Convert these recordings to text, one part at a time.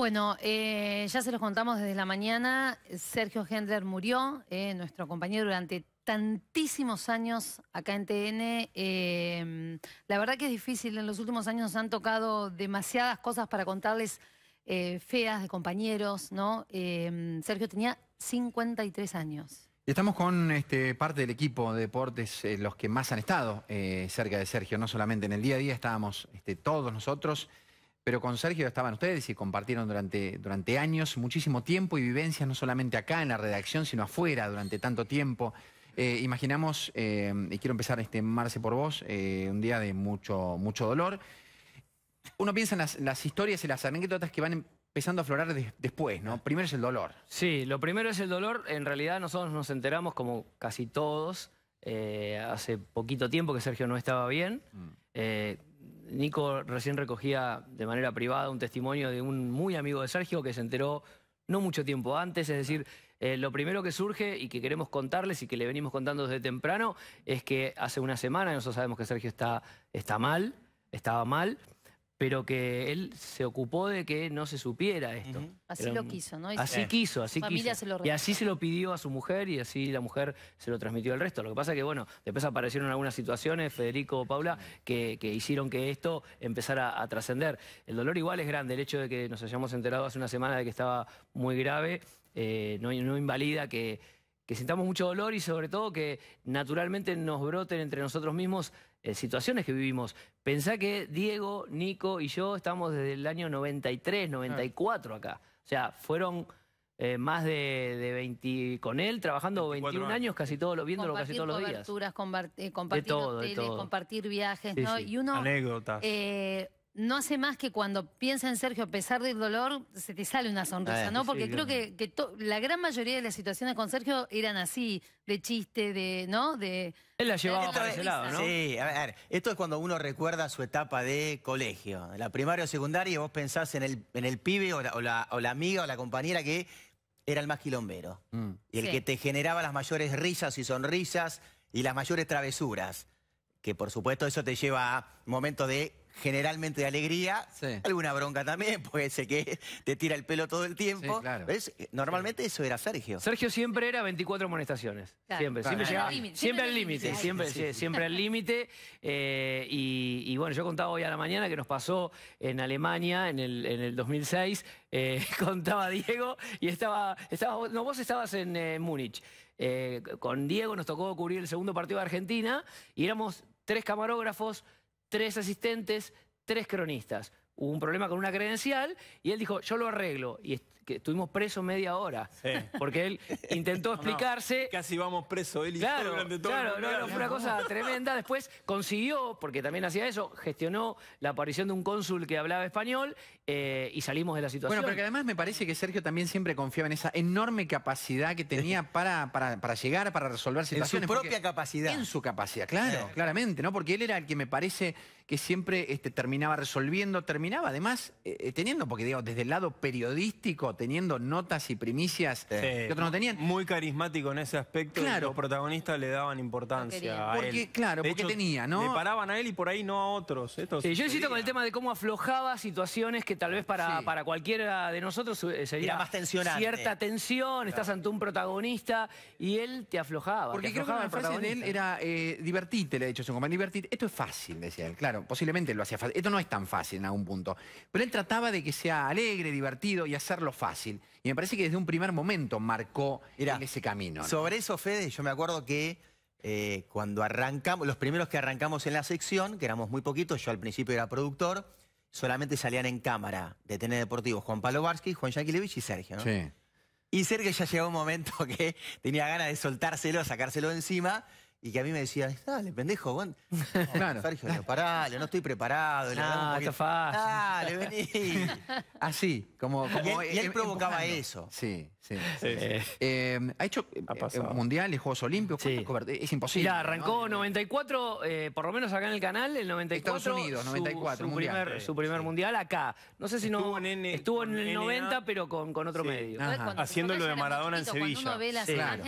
Bueno, eh, ya se los contamos desde la mañana. Sergio Hendler murió, eh, nuestro compañero durante tantísimos años acá en TN. Eh, la verdad que es difícil, en los últimos años nos han tocado demasiadas cosas para contarles feas de compañeros, ¿no? Sergio tenía 53 años. estamos con este, parte del equipo de deportes, los que más han estado cerca de Sergio, no solamente en el día a día, estábamos este, todos nosotros pero con Sergio estaban ustedes y compartieron durante, durante años muchísimo tiempo y vivencias, no solamente acá en la redacción, sino afuera durante tanto tiempo. Eh, imaginamos, eh, y quiero empezar este Marce por vos, eh, un día de mucho, mucho dolor. Uno piensa en las, historias y las anécdotas que van empezando a aflorar después, ¿no? Primero es el dolor. Sí, lo primero es el dolor. En realidad nosotros nos enteramos, como casi todos, hace poquito tiempo que Sergio no estaba bien. Mm. Nico recién recogía de manera privada un testimonio de un muy amigo de Sergio que se enteró no mucho tiempo antes, es decir, eh, lo primero que surge y que queremos contarles y que le venimos contando desde temprano es que hace una semana, nosotros sabemos que Sergio está, está mal, estaba mal, pero que él se ocupó de que no se supiera esto. Así lo quiso, ¿no? así este, quiso, así quiso. y así se lo pidió a su mujer y así la mujer se lo transmitió al resto. Lo que pasa es que, bueno, después aparecieron algunas situaciones, Federico, o Paula, que, hicieron que esto empezara a, trascender. El dolor igual es grande, el hecho de que nos hayamos enterado hace una semana de que estaba muy grave, eh, no, no invalida que que sintamos mucho dolor y sobre todo que naturalmente nos broten entre nosotros mismos eh, situaciones que vivimos. Pensá que Diego, Nico y yo estamos desde el año 93, 94 ah. acá. O sea, fueron eh, más de, 20 con él, trabajando 21 años, casi viéndolo casi todos los días. Compartir coberturas, compartir eh, compartir viajes, ¿no? Y uno, Anécdotas no hace más que cuando piensa en Sergio, a pesar del dolor, se te sale una sonrisa, eh, ¿no? Porque creo que, la gran mayoría de las situaciones con Sergio eran así, de chiste, de, ¿no? De, Él la llevaba para ese lado, ¿no? Sí, a ver, esto es cuando uno recuerda su etapa de colegio, la primaria o secundaria, y vos pensás en el, en el pibe o la, amiga o la compañera que era el más quilombero. Mm. Y el que te generaba las mayores risas y sonrisas y las mayores travesuras. Que por supuesto eso te lleva a momentos de generalmente de alegría, alguna bronca también, porque ese que te tira el pelo todo el tiempo. Normalmente eso era Sergio. Sergio siempre era 24 amonestaciones. Siempre, siempre llegaba. al límite, siempre, siempre al límite. Eh, y, bueno, yo contaba hoy a la mañana que nos pasó en Alemania en el, 2006, eh, contaba Diego y estaba, no, vos estabas en eh, Múnich. con Diego nos tocó cubrir el segundo partido de Argentina y éramos tres camarógrafos, tres asistentes, tres cronistas. Hubo un problema con una credencial y él dijo, yo lo arreglo estuvimos presos media hora. Porque él intentó explicarse. Casi vamos presos él y claro, Claro, no, fue una cosa tremenda. Después consiguió, porque también hacía eso, gestionó la aparición de un cónsul que hablaba español eh, y salimos de la situación. Bueno, pero que además me parece que Sergio también siempre confiaba en esa enorme capacidad que tenía para, para, llegar, para resolver situaciones. En su propia capacidad. En su capacidad, claro, claramente, ¿no? Porque él era el que me parece que siempre este, terminaba resolviendo, terminaba además eh, eh, teniendo, porque digo, desde el lado periodístico teniendo notas y primicias que otros no tenían. Muy carismático en ese aspecto. Claro. Los protagonistas le daban importancia a porque, él. Claro, porque tenía, ¿no? Le paraban a él y por ahí no a otros. yo insisto con el tema de cómo aflojaba situaciones que tal vez para, para cualquiera de nosotros sería más cierta tensión, estás ante un protagonista y él te aflojaba. Porque creo que la frase de él era eh, divertite, le ha dicho su compañero, Esto es fácil, decía él. Claro, posiblemente lo hacía fácil. Esto no es tan fácil en algún punto. Pero él trataba de que sea alegre, divertido y hacerlo fácil. Y me parece que desde un primer momento marcó en ese camino. Sobre eso, Fede, yo me acuerdo que eh, cuando arrancamos, los primeros que arrancamos en la sección, que éramos muy poquitos, yo al principio era productor, solamente salían en cámara de Tene Deportivo Juan Pablo Barsky, Juan Yankilevich y Sergio. ¿no? Sí. Y Sergio ya llegó un momento que tenía ganas de soltárselo, sacárselo encima y que a mí me decía, dale, pendejo, Sergio, no, no estoy preparado. nada ah, está fácil. Dale, vení. Así, ah, como... y él, em, provocaba eso. Sí, sí. Eh, em, ha hecho eh, eh, mundiales, Juegos Olímpicos, es imposible. Ya arrancó 94, por lo menos acá en el canal, el 94. 94, su, Primer, mundial acá. No sé si no... estuvo en, el 90 pero con, otro medio. Haciendo lo de Maradona en Sevilla.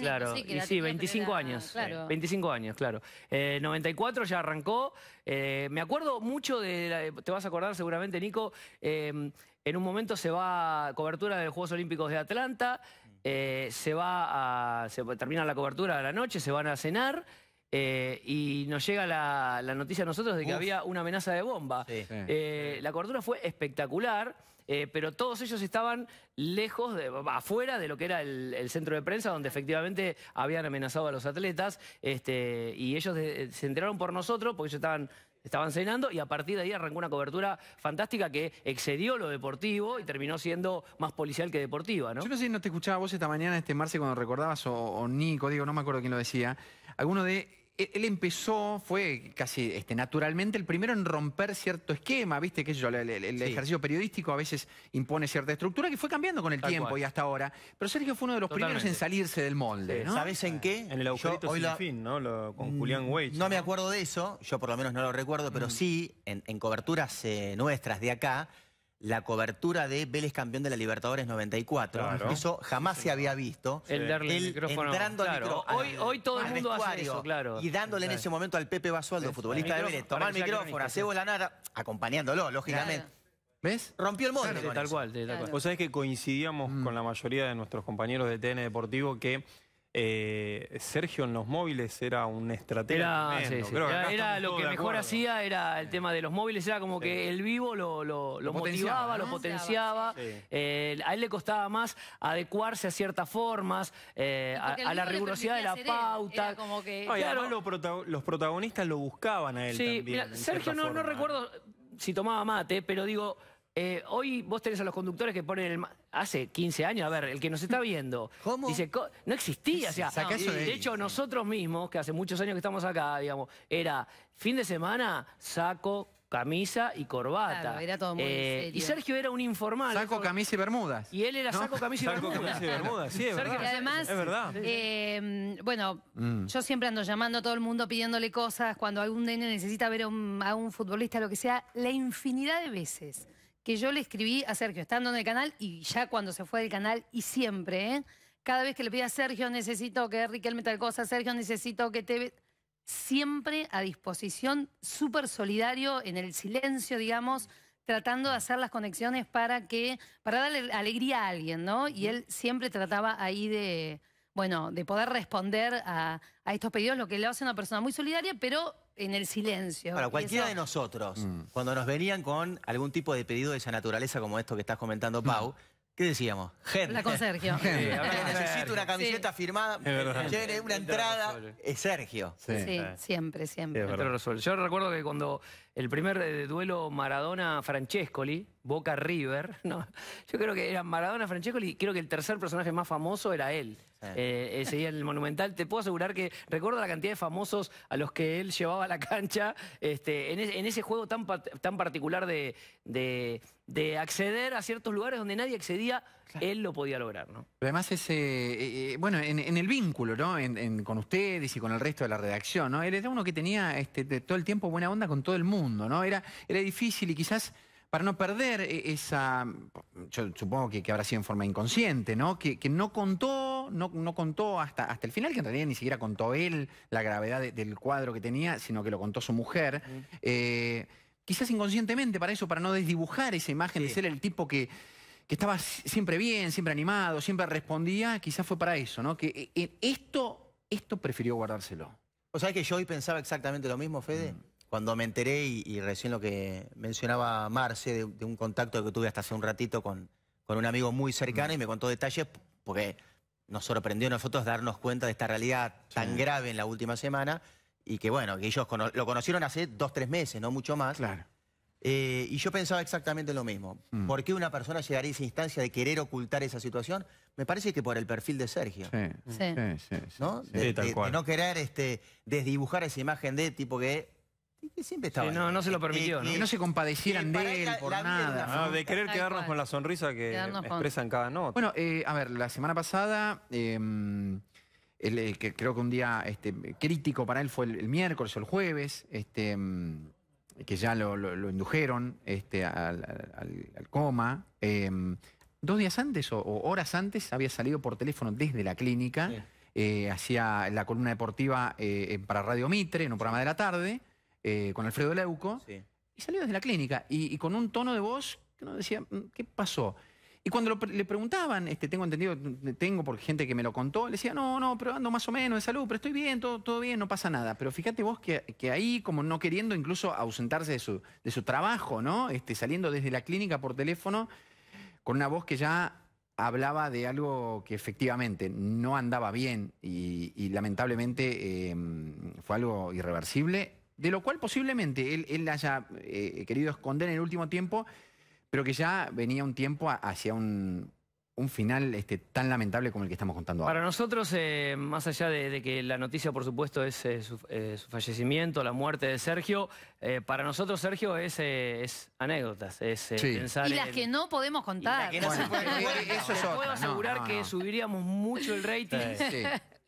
Claro, sí, 25 años. 25 años, claro. 94 eh, ya arrancó. Eh, me acuerdo mucho de, te vas a acordar seguramente, Nico, eh, en un momento se va cobertura de los Juegos Olímpicos de Atlanta, se va a, se termina la cobertura de la noche, se van a cenar. Eh, y nos llega la, noticia a nosotros de que había una amenaza de bomba. Eh, la cobertura fue espectacular, eh, pero todos ellos estaban lejos, afuera de lo que era el, centro de prensa, donde efectivamente habían amenazado a los atletas. Este, y ellos se enteraron por nosotros, porque ellos estaban estaban cenando y a partir de ahí arrancó una cobertura fantástica que excedió lo deportivo y terminó siendo más policial que deportiva, ¿no? Yo no sé si no te escuchaba vos esta mañana, este Marce, cuando recordabas, o, o Nico, digo, no me acuerdo quién lo decía, alguno de e-, él empezó, fue casi este, naturalmente el primero en romper cierto esquema, ¿viste? Que el, ejercicio periodístico a veces impone cierta estructura que fue cambiando con el tiempo y hasta ahora. Pero Sergio fue uno de los primeros en salirse del molde, ¿sabes ¿Sabés en qué? En el agujerito sin fin, ¿no? con Julián mm, No, me acuerdo de eso, yo por lo menos no lo recuerdo, pero mm. sí, en, coberturas eh, nuestras de acá, la cobertura de Vélez campeón de la Libertadores 94. Eso jamás se había visto. El darle el micrófono. claro. Hoy, hoy todo el mundo hace eso, claro. Y dándole en ese momento al Pepe Basualdo, futbolista de Vélez, tomar el micrófono, hace bola nada, acompañándolo, lógicamente. ¿Ves? Rompió el molde. tal, cual, tal cual, Vos sabés que coincidíamos mm. con la mayoría de nuestros compañeros de TN Deportivo que eh, Sergio en los móviles era un estratega. Era, lo que mejor hacía, era el tema de los móviles, era como que el vivo lo, motivaba, lo potenciaba. Eh, a él le costaba más adecuarse a ciertas formas, eh, a, la rigurosidad de la pauta. Como que, los protagonistas lo buscaban a él. También, Sergio no, no recuerdo si tomaba mate, pero digo eh, hoy vos tenés a los conductores que ponen el... Hace 15 años, a ver, el que nos está viendo. Dice, no existía, o sea, de, hecho nosotros mismos, que hace muchos años que estamos acá, digamos, era fin de semana, saco, camisa y corbata. Eh, y Sergio era un informal. Saco, camisa y bermudas. Y él era saco, camisa y bermudas. y sí, además, bueno, yo siempre ando llamando a todo el mundo pidiéndole cosas. Cuando algún nene necesita ver a un futbolista, lo que sea, la infinidad de veces que yo le escribí a Sergio, estando en el canal, y ya cuando se fue del canal, y siempre, ¿eh? cada vez que le pedía a Sergio, necesito que Riquelme tal cosa, Sergio, necesito que te... Siempre a disposición, súper solidario, en el silencio, digamos, tratando de hacer las conexiones para que, para darle alegría a alguien, ¿no? Y él siempre trataba ahí de, bueno, de poder responder a, a estos pedidos, lo que le hace una persona muy solidaria, pero en el silencio. Para cualquiera de nosotros, mm. cuando nos venían con algún tipo de pedido de esa naturaleza como esto que estás comentando, mm. Pau, ¿Qué decíamos? Gente. La con Sergio. necesito una camiseta firmada, una entrada. Es Sergio. sí siempre, siempre. Yo recuerdo que cuando el primer eh, duelo Maradona-Francescoli, Boca River. No, yo creo que era Maradona, francesco y creo que el tercer personaje más famoso era él. Eh, ese día el Monumental. Te puedo asegurar que recuerdo la cantidad de famosos a los que él llevaba a la cancha este, en, ese juego tan, tan particular de, de, acceder a ciertos lugares donde nadie accedía, él lo podía lograr. ¿no? además, ese, eh, eh, bueno, en, el vínculo ¿no? con ustedes y con el resto de la redacción, ¿no? él era uno que tenía este, todo el tiempo buena onda con todo el mundo. ¿no? Era, era difícil y quizás para no perder e-, esa, yo supongo que, habrá sido en forma inconsciente, ¿no? Que, no contó, no, contó hasta, el final, que en realidad ni siquiera contó él la gravedad del cuadro que tenía, sino que lo contó su mujer. Eh, quizás inconscientemente para eso, para no desdibujar esa imagen de ser el tipo que, estaba siempre bien, siempre animado, siempre respondía, quizás fue para eso, ¿no? Que eh, esto, prefirió guardárselo. O sea que yo hoy pensaba exactamente lo mismo, Fede. Mm cuando me enteré y, recién lo que mencionaba Marce, de, un contacto que tuve hasta hace un ratito con, con un amigo muy cercano y me contó detalles porque nos sorprendió a nosotros darnos cuenta de esta realidad tan grave en la última semana y que bueno, que ellos lo conocieron hace dos, tres meses, no mucho más. Claro. Eh, y yo pensaba exactamente lo mismo. Mm. ¿Por qué una persona llegaría a esa instancia de querer ocultar esa situación? Me parece que por el perfil de Sergio. Sí, sí, sí. ¿no? De, no querer este, desdibujar esa imagen de tipo que que siempre estaba. no, se lo permitió, eh, eh, ¿no? se compadecieran de él por nada. de querer quedarnos con la sonrisa que expresan cada nota. Bueno, eh, a ver, la semana pasada, em, creo que un día este, crítico para él fue el, miércoles o el jueves, este, em, que ya lo, indujeron este, al, coma. Em, dos días antes o, horas antes había salido por teléfono desde la clínica, ...hacia hacía la columna deportiva para Radio Mitre en un programa de la tarde. Eh, con Alfredo Leuco, y salió desde la clínica, y, con un tono de voz que uno decía, mm, ¿qué pasó? Y cuando le preguntaban, este, tengo entendido, tengo por gente que me lo contó, le decía, no, no, pero ando más o menos de salud, pero estoy bien, todo, bien, no pasa nada. Pero fíjate vos que, ahí, como no queriendo incluso ausentarse de su, trabajo, ¿no? Este, saliendo desde la clínica por teléfono, con una voz que ya hablaba de algo que efectivamente no andaba bien y, lamentablemente em, fue algo irreversible de lo cual posiblemente él, haya eh, querido esconder en el último tiempo, pero que ya venía un tiempo hacia un, final este, tan lamentable como el que estamos contando ahora. Para nosotros, eh, más allá de, que la noticia, por supuesto, es eh, su, fallecimiento, la muerte de Sergio, para nosotros, Sergio, es, anécdotas, es sí. Y las que no podemos contar. que no puedo asegurar que subiríamos mucho el rating.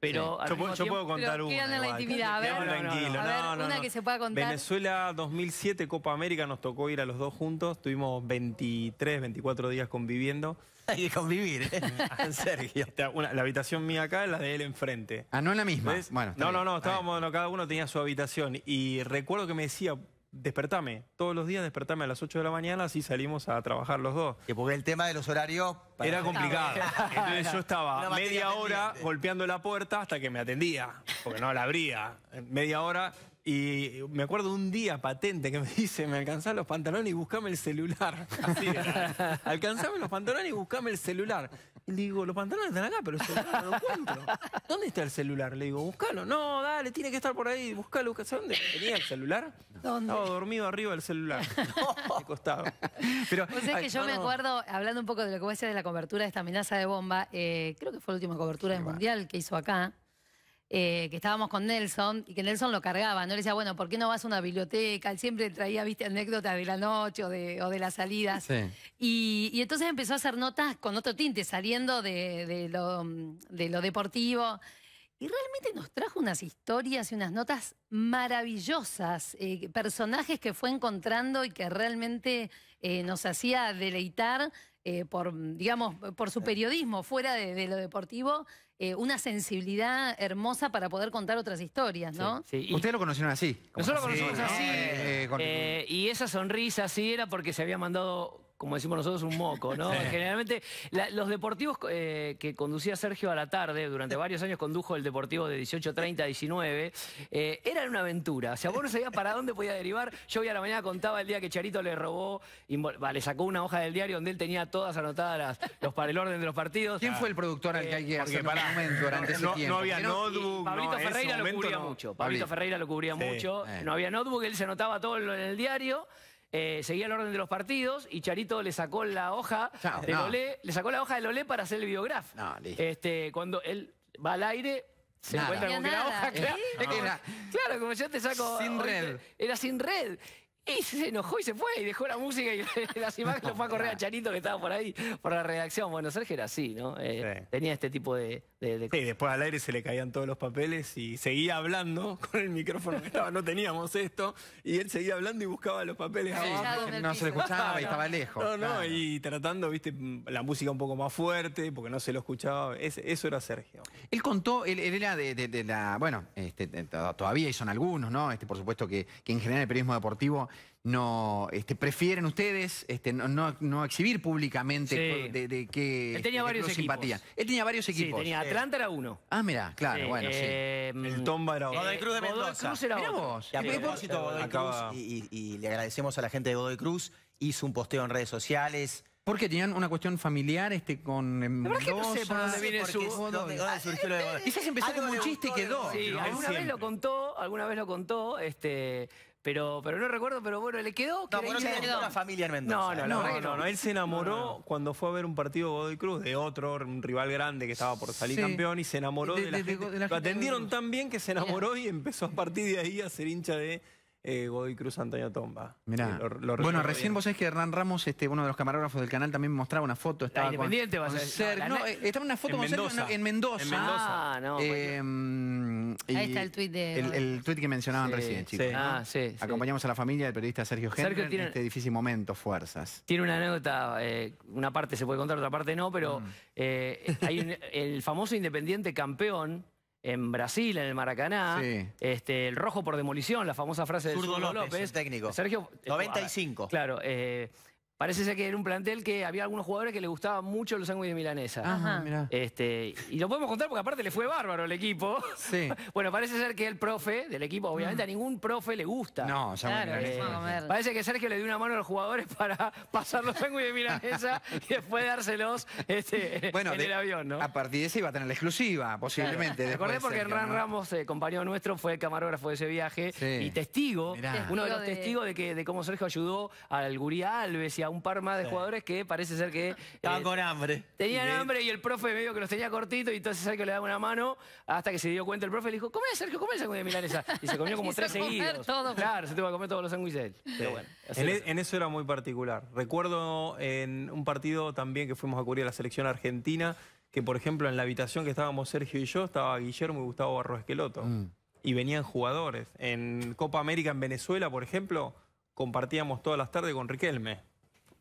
Pero yo, puedo, contar una. a ver. una que se pueda contar. Venezuela 2007, Copa América, nos tocó ir a los dos juntos. Tuvimos 23, 24 días conviviendo. Hay que convivir, ¿eh? Sergio. Una, la habitación mía acá, es la de él enfrente. Ah, no es la misma. Bueno, no, no, no, estábamos, no, cada uno tenía su habitación. Y recuerdo que me decía, despertame, todos los días despertame a las 8 de la mañana, así salimos a trabajar los dos. Que porque el tema de los horarios... Era complicado. Entonces yo estaba media hora golpeando la puerta hasta que me atendía, porque no la abría. Media hora y me acuerdo un día patente que me dice, me alcanzás los pantalones y buscame el celular. Así los pantalones y buscame el celular. Y le digo, los pantalones están acá, pero el celular no lo encuentro. ¿Dónde está el celular? Le digo, buscalo. No, dale, tiene que estar por ahí. Buscalo, ¿Sabes dónde tenía el celular? ¿Dónde? Estaba dormido arriba del celular. No. costado. Pero, pues es que yo me acuerdo, hablando un poco de lo que vos decías de la cobertura de esta amenaza de bomba, eh, creo que fue la última cobertura del Mundial que hizo acá. Eh, que estábamos con Nelson y que Nelson lo cargaba, ¿no? Le decía, bueno, ¿por qué no vas a una biblioteca? Él siempre traía, viste, anécdotas de la noche o de, las salidas. Y, entonces empezó a hacer notas con otro tinte, saliendo de, lo, deportivo. Y realmente nos trajo unas historias y unas notas maravillosas, eh, personajes que fue encontrando y que realmente eh, nos hacía deleitar eh, por, mm, digamos, eh, por su eh. periodismo fuera de, lo deportivo, una sensibilidad hermosa para poder contar otras historias, ¿no? Sí, Ustedes lo conocieron así. Nosotros lo así. Y esa sonrisa sí era porque se había mandado como decimos nosotros, un moco, ¿no? Generalmente, los deportivos eh, que conducía Sergio a la tarde, durante varios años condujo el deportivo de 18, 30, 19, eran una aventura. O sea, vos no sabías para dónde podía derivar. Yo hoy a la mañana contaba el día que Charito le robó, le sacó una hoja del diario donde él tenía todas anotadas los para el orden de los partidos. ¿Quién fue el productor al que hay que eh, hacer momento no, ese tiempo? No había notebook. Pablito Ferreira lo cubría mucho. Pablito Ferreira lo cubría mucho. No había notebook, él se anotaba todo en el diario. Eh, seguía el orden de los partidos y Charito le sacó la hoja de Lolé, le sacó la hoja de Lolé para hacer el biograf. este, cuando él va al aire, se encuentra con la hoja, claro, claro, como yo te saco. Sin red. Era sin red. Y se enojó y se fue y dejó la música y las imágenes fue a correr a Charito que estaba por ahí, por la redacción. Bueno, Sergio era así, ¿no? Eh, tenía este tipo de, después al aire se le caían todos los papeles y seguía hablando con el micrófono que estaba, no teníamos esto, y él seguía hablando y buscaba los papeles No se escuchaba y estaba lejos. No, no, y tratando, viste, la música un poco más fuerte, porque no se lo escuchaba. eso era Sergio. Él contó, él, era de, la, bueno, este, todavía y son algunos, ¿no? Este, por supuesto que en general el periodismo deportivo no este, prefieren ustedes este, no, exhibir públicamente de, de qué Él tenía varios equipos. simpatía. Él tenía varios equipos. Sí, tenía eh. Atlanta era uno. Ah, mira, claro, bueno, sí. Em, El Tomba era eh, Godoy Cruz de Mendoza. Cruz era vos. Y a propósito, y le agradecemos a la gente de Godoy Cruz, hizo un posteo en redes sociales porque tenían una cuestión familiar este, con Mendoza. Eh, que no sé por dónde viene su... ¿Dónde, surgió Quizás empezó como un chiste y quedó. Sí, alguna vez lo contó, alguna vez lo contó, este... Pero, pero no recuerdo, pero bueno, le quedó. No, bueno, una familia en Mendoza. No, no, no, Él se enamoró cuando fue a ver un partido Godoy Cruz de otro, un rival grande que estaba por salir campeón y se enamoró de, la de, la gente. Lo atendieron tan bien que se enamoró y empezó a partir de ahí a ser hincha de eh, Cruz Antonio Tomba. Mirá. bueno, recién vos sabés que Hernán Ramos, este, uno de los camarógrafos del canal, también mostraba una foto. Independiente a ser. No, eh, una foto en Mendoza. Sergio, en, Mendoza. Ah, no. Em, Ahí está el tuit de... El, el tuit que mencionaban recién, chicos. Ah, sí, Acompañamos a la familia del periodista Sergio Henry en este difícil momento, fuerzas. Tiene una anécdota, eh, una parte se puede contar, otra parte no, pero mm. eh, hay el famoso Independiente campeón en Brasil, en el Maracaná. Este, el rojo por demolición, la famosa frase de Sergio López, técnico. Sergio, 95. Eh, ah, claro. Eh, Parece ser que era un plantel que había algunos jugadores que le gustaban mucho los sándwiches de milanesa. Este, y lo podemos contar porque aparte le fue bárbaro el equipo. Sí. bueno, parece ser que el profe del equipo, obviamente a mm. ningún profe le gusta. No, ya claro, Parece que Sergio le dio una mano a los jugadores para pasar los sándwiches de milanesa y después dárselos este, en el avión, ¿no? A partir de ese iba a tener la exclusiva, posiblemente. Claro. Acordé porque Hernán Ramos, eh, compañero nuestro, fue el camarógrafo de ese viaje y testigo, uno de los testigos de, que, de cómo Sergio ayudó al Guría Alves y un par más de jugadores que parece ser que... Estaban eh, con hambre. Tenían hambre y el profe medio que los tenía cortitos y entonces que le daba una mano hasta que se dio cuenta el profe le dijo, come Sergio, come sándwich de milanesa. Y se comió como tres seguidos. Claro, se te tuvo a comer todos los sándwiches Pero e, En, eso era muy particular. Recuerdo en un partido también que fuimos a cubrir a la selección argentina que, por ejemplo, en la habitación que estábamos Sergio y yo, estaba Guillermo y Gustavo Barros Esqueloto. Mm. Y venían jugadores. En Copa América en Venezuela, por ejemplo, compartíamos todas las tardes con Riquelme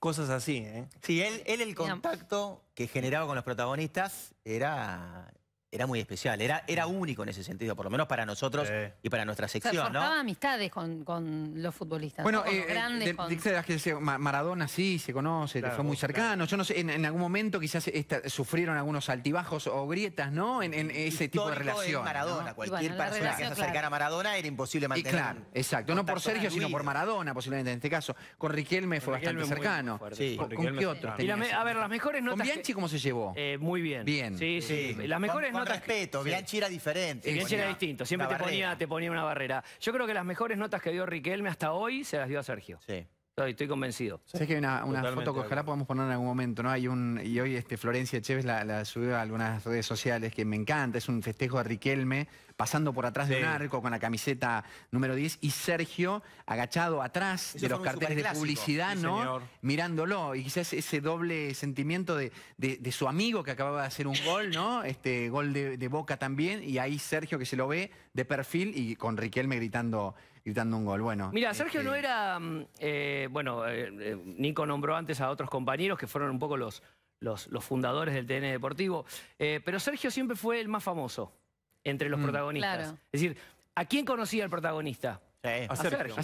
cosas así. ¿eh? Sí, él, él el contacto que generaba con los protagonistas era era muy especial, era, era único en ese sentido, por lo menos para nosotros y para nuestra sección, o amistades con, los futbolistas. Bueno, eh, eh, grandes, Maradona sí se conoce, fue muy cercano. Yo no sé, en, algún momento quizás sufrieron algunos altibajos o grietas, ¿no? En, ese tipo de relación. cualquier persona que se acercara a Maradona era imposible mantener. claro, exacto, no por Sergio, sino por Maradona, posiblemente en este caso. Con Riquelme fue bastante cercano. ¿Con, qué otro? a ver, las mejores notas. ¿Con Bianchi cómo se llevó? Eh, muy bien. Bien. Sí, sí. Las mejores notas respeto, Bianchi era diferente. Bianchi era distinto, siempre te ponía, una barrera. Yo creo que las mejores notas que dio Riquelme hasta hoy se las dio a Sergio. Sí. Estoy, convencido. Sabes que hay una, foto que ojalá podamos poner en algún momento, ¿no? Hay un, y hoy este, Florencia Chévez la, la subió a algunas redes sociales que me encanta, es un festejo a Riquelme pasando por atrás de un arco con la camiseta número 10 y Sergio agachado atrás de los carteles de publicidad, Mirándolo y quizás ese doble sentimiento de, su amigo que acababa de hacer un gol, ¿no? Este gol de, Boca también y ahí Sergio que se lo ve de perfil y con Riquelme gritando gritando un gol. Bueno. Mira, este, Sergio no era. Mm, eh, bueno, eh, eh, Nico nombró antes a otros compañeros que fueron un poco los, fundadores del TN Deportivo, pero Sergio siempre fue el más famoso entre los mm. protagonistas. Es decir, ¿a quién conocía el protagonista? A Sergio.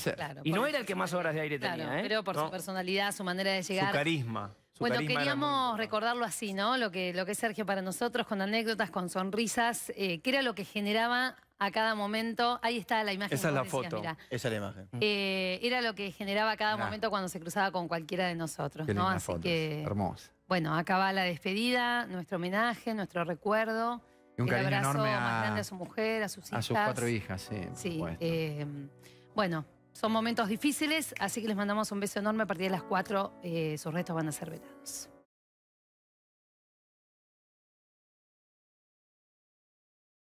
y no era el que más horas de aire tenía. ¿eh? Pero por su personalidad, su manera de llegar. Su carisma. bueno, queríamos recordarlo así, ¿no? Lo que, es Sergio para nosotros, con anécdotas, con sonrisas, eh, que era lo que generaba a cada momento. Ahí está la imagen. Esa es la foto. Esa es la imagen. Mm. Eh, era lo que generaba a cada momento cuando se cruzaba con cualquiera de nosotros, ¿no? Así Hermosa. Bueno, acá va la despedida, nuestro homenaje, nuestro recuerdo un abrazo enorme a, más grande su mujer, a sus hijas. A sus cuatro hijas, sí. Eh, bueno, son momentos difíciles, así que les mandamos un beso enorme. A partir de las cuatro, eh, sus restos van a ser vetados.